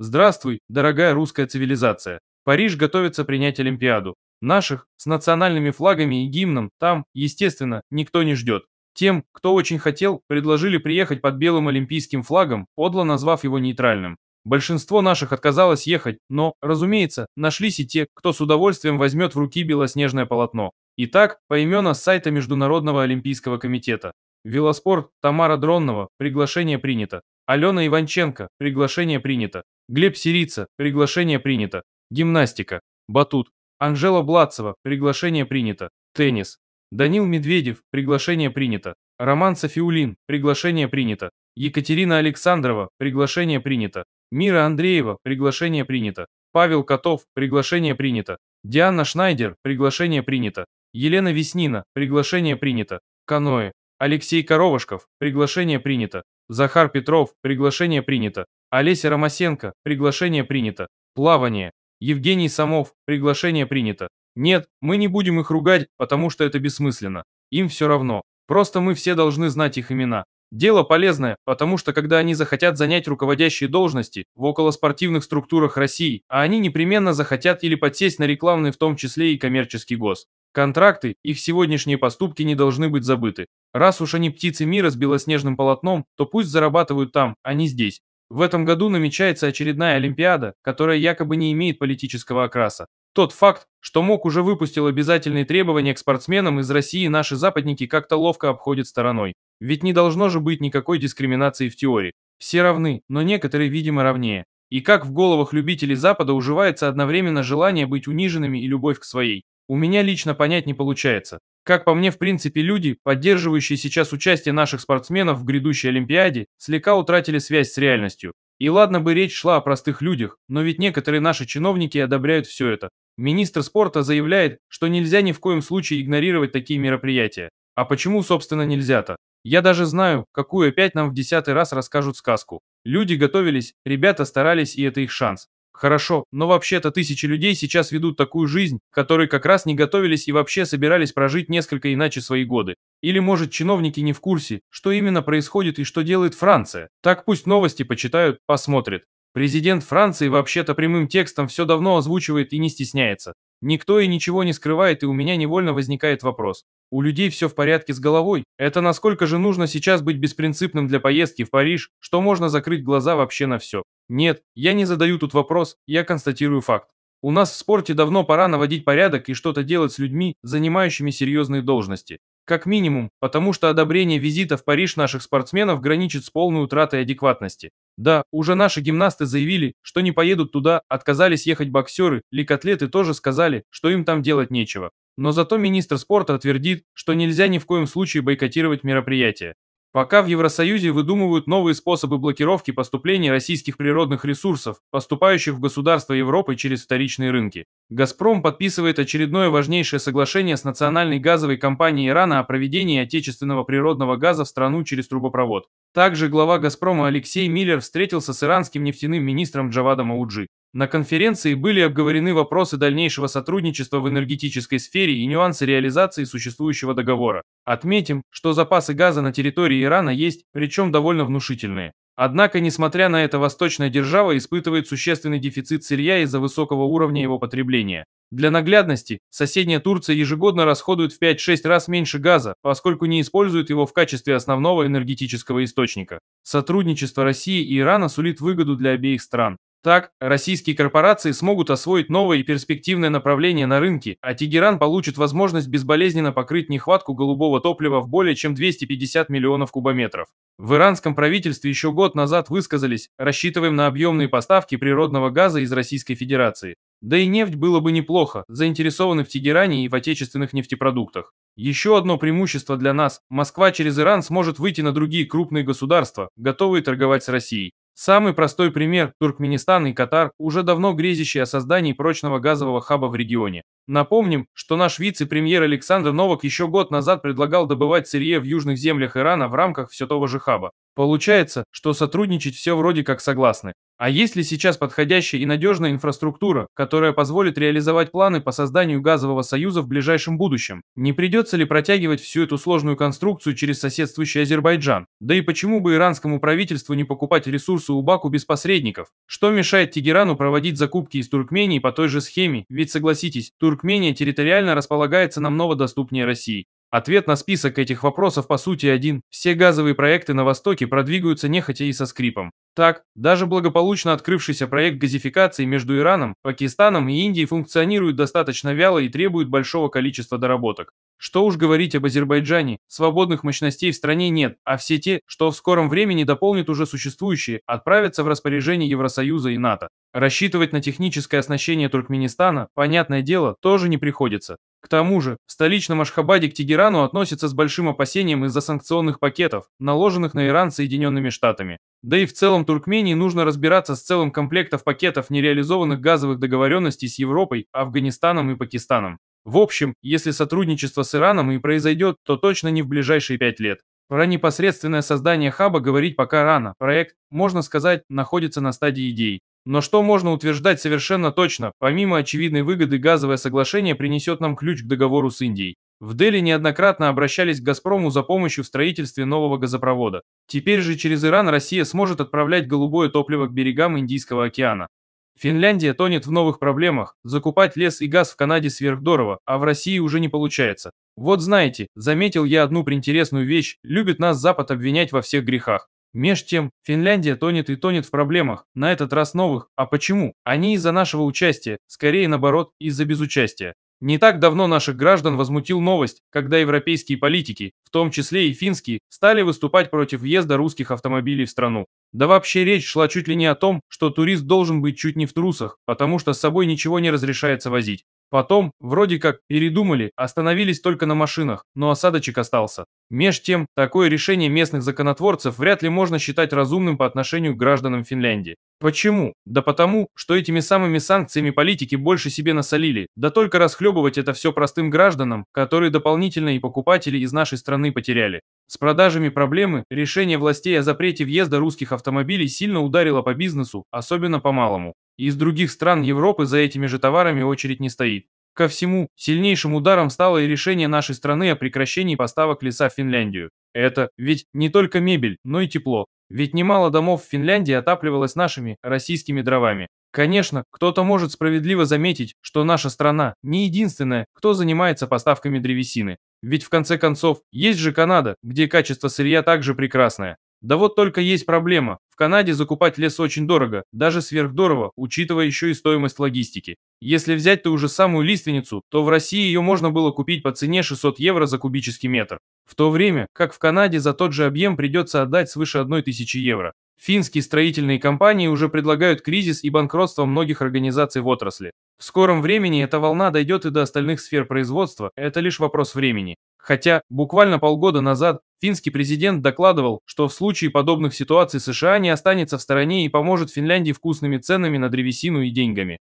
Здравствуй, дорогая русская цивилизация. Париж готовится принять Олимпиаду. Наших с национальными флагами и гимном там, естественно, никто не ждет. Тем, кто очень хотел, предложили приехать под белым олимпийским флагом, подло назвав его нейтральным. Большинство наших отказалось ехать, но, разумеется, нашлись и те, кто с удовольствием возьмет в руки белоснежное полотно. Итак, поимена с сайта Международного олимпийского комитета. Велоспорт Тамара Дронного приглашение принято. Алена Иванченко, приглашение принято. Глеб Сирица, приглашение принято. Гимнастика. Батут. Анжела Блацева, приглашение принято. Теннис. Данил Медведев, приглашение принято. Роман Софиулин, приглашение принято. Екатерина Александрова, приглашение принято. Мира Андреева, приглашение принято. Павел Котов, приглашение принято. Диана Шнайдер, приглашение принято. Елена Веснина, приглашение принято. Каноэ. Алексей Коровашков, приглашение принято. Захар Петров, приглашение принято. Олеся Ромасенко, приглашение принято. Плавание. Евгений Самов, приглашение принято. Нет, мы не будем их ругать, потому что это бессмысленно. Им все равно. Просто мы все должны знать их имена. Дело полезное, потому что когда они захотят занять руководящие должности в околоспортивных структурах России, а они непременно захотят или подсесть на рекламный в том числе и коммерческий гос. Контракты, их сегодняшние поступки не должны быть забыты. Раз уж они птицы мира с белоснежным полотном, то пусть зарабатывают там, а не здесь. В этом году намечается очередная Олимпиада, которая якобы не имеет политического окраса. Тот факт, что МОК уже выпустил обязательные требования к спортсменам из России, наши западники как-то ловко обходят стороной. Ведь не должно же быть никакой дискриминации в теории. Все равны, но некоторые, видимо, равнее. И как в головах любителей Запада уживается одновременно желание быть униженными и любовь к своей. У меня лично понять не получается. Как по мне, в принципе, люди, поддерживающие сейчас участие наших спортсменов в грядущей Олимпиаде, слегка утратили связь с реальностью. И ладно бы речь шла о простых людях, но ведь некоторые наши чиновники одобряют все это. Министр спорта заявляет, что нельзя ни в коем случае игнорировать такие мероприятия. А почему, собственно, нельзя-то? Я даже знаю, какую опять нам в десятый раз расскажут сказку. Люди готовились, ребята старались, и это их шанс. Хорошо, но вообще-то тысячи людей сейчас ведут такую жизнь, которые как раз не готовились и вообще собирались прожить несколько иначе свои годы. Или, может, чиновники не в курсе, что именно происходит и что делает Франция. Так пусть новости почитают, посмотрят. Президент Франции вообще-то прямым текстом все давно озвучивает и не стесняется. Никто и ничего не скрывает, и у меня невольно возникает вопрос. У людей все в порядке с головой? Это насколько же нужно сейчас быть беспринципным для поездки в Париж, что можно закрыть глаза вообще на все? Нет, я не задаю тут вопрос, я констатирую факт. У нас в спорте давно пора наводить порядок и что-то делать с людьми, занимающими серьезные должности. Как минимум, потому что одобрение визита в Париж наших спортсменов граничит с полной утратой адекватности. Да, уже наши гимнасты заявили, что не поедут туда, отказались ехать боксеры, ликотлеты тоже сказали, что им там делать нечего. Но зато министр спорта твердит, что нельзя ни в коем случае бойкотировать мероприятие. Пока в Евросоюзе выдумывают новые способы блокировки поступления российских природных ресурсов, поступающих в государства Европы через вторичные рынки. «Газпром» подписывает очередное важнейшее соглашение с национальной газовой компанией Ирана о проведении отечественного природного газа в страну через трубопровод. Также глава «Газпрома» Алексей Миллер встретился с иранским нефтяным министром Джавадом Ауджи. На конференции были обговорены вопросы дальнейшего сотрудничества в энергетической сфере и нюансы реализации существующего договора. Отметим, что запасы газа на территории Ирана есть, причем довольно внушительные. Однако, несмотря на это, восточная держава испытывает существенный дефицит сырья из-за высокого уровня его потребления. Для наглядности, соседняя Турция ежегодно расходует в 5-6 раз меньше газа, поскольку не использует его в качестве основного энергетического источника. Сотрудничество России и Ирана сулит выгоду для обеих стран. Так, российские корпорации смогут освоить новое и перспективное направление на рынке, а Тегеран получит возможность безболезненно покрыть нехватку голубого топлива в более чем 250 миллионов кубометров. В иранском правительстве еще год назад высказались «рассчитываем на объемные поставки природного газа из Российской Федерации». Да и нефть было бы неплохо, заинтересованы в Тегеране и в отечественных нефтепродуктах. Еще одно преимущество для нас – Москва через Иран сможет выйти на другие крупные государства, готовые торговать с Россией. Самый простой пример – Туркменистан и Катар, уже давно грезящие о создании прочного газового хаба в регионе. Напомним, что наш вице-премьер Александр Новак еще год назад предлагал добывать сырье в южных землях Ирана в рамках все того же хаба. Получается, что сотрудничать все вроде как согласны. А есть ли сейчас подходящая и надежная инфраструктура, которая позволит реализовать планы по созданию газового союза в ближайшем будущем? Не придется ли протягивать всю эту сложную конструкцию через соседствующий Азербайджан? Да и почему бы иранскому правительству не покупать ресурсы у Баку без посредников? Что мешает Тегерану проводить закупки из Туркмении по той же схеме? Ведь согласитесь, Туркмения территориально располагается намного доступнее России. Ответ на список этих вопросов по сути один. Все газовые проекты на Востоке продвигаются нехотя и со скрипом. Так, даже благополучно открывшийся проект газификации между Ираном, Пакистаном и Индией функционирует достаточно вяло и требует большого количества доработок. Что уж говорить об Азербайджане, свободных мощностей в стране нет, а все те, что в скором времени дополнят уже существующие, отправятся в распоряжение Евросоюза и НАТО. Рассчитывать на техническое оснащение Туркменистана, понятное дело, тоже не приходится. К тому же, в столичном Ашхабаде к Тегерану относятся с большим опасением из-за санкционных пакетов, наложенных на Иран Соединенными Штатами. Да и в целом Туркмении нужно разбираться с целым комплектом пакетов нереализованных газовых договоренностей с Европой, Афганистаном и Пакистаном. В общем, если сотрудничество с Ираном и произойдет, то точно не в ближайшие пять лет. Про непосредственное создание хаба говорить пока рано. Проект, можно сказать, находится на стадии идей. Но что можно утверждать совершенно точно, помимо очевидной выгоды газовое соглашение принесет нам ключ к договору с Индией. В Дели неоднократно обращались к «Газпрому» за помощью в строительстве нового газопровода. Теперь же через Иран Россия сможет отправлять голубое топливо к берегам Индийского океана. Финляндия тонет в новых проблемах, закупать лес и газ в Канаде сверхдорого, а в России уже не получается. Вот знаете, заметил я одну приинтересную вещь, любит нас Запад обвинять во всех грехах. Меж тем, Финляндия тонет и тонет в проблемах, на этот раз новых. А почему? Они из-за нашего участия, скорее наоборот, из-за безучастия. Не так давно наших граждан возмутил новость, когда европейские политики, в том числе и финские, стали выступать против въезда русских автомобилей в страну. Да вообще речь шла чуть ли не о том, что турист должен быть чуть не в трусах, потому что с собой ничего не разрешается возить. Потом, вроде как, передумали, остановились только на машинах, но осадочек остался. Меж тем, такое решение местных законотворцев вряд ли можно считать разумным по отношению к гражданам Финляндии. Почему? Да потому, что этими самыми санкциями политики больше себе насолили, да только расхлебывать это все простым гражданам, которые дополнительно и покупатели из нашей страны потеряли. С продажами проблемы решение властей о запрете въезда русских автомобилей сильно ударило по бизнесу, особенно по малому из других стран Европы за этими же товарами очередь не стоит. Ко всему, сильнейшим ударом стало и решение нашей страны о прекращении поставок леса в Финляндию. Это ведь не только мебель, но и тепло. Ведь немало домов в Финляндии отапливалось нашими, российскими дровами. Конечно, кто-то может справедливо заметить, что наша страна не единственная, кто занимается поставками древесины. Ведь в конце концов, есть же Канада, где качество сырья также прекрасное. Да вот только есть проблема. В Канаде закупать лес очень дорого, даже сверхдорого, учитывая еще и стоимость логистики. Если взять ту же самую лиственницу, то в России ее можно было купить по цене 600 евро за кубический метр. В то время, как в Канаде за тот же объем придется отдать свыше 1000 евро. Финские строительные компании уже предлагают кризис и банкротство многих организаций в отрасли. В скором времени эта волна дойдет и до остальных сфер производства, это лишь вопрос времени. Хотя буквально полгода назад финский президент докладывал, что в случае подобных ситуаций США не останется в стороне и поможет Финляндии вкусными ценами на древесину и деньгами.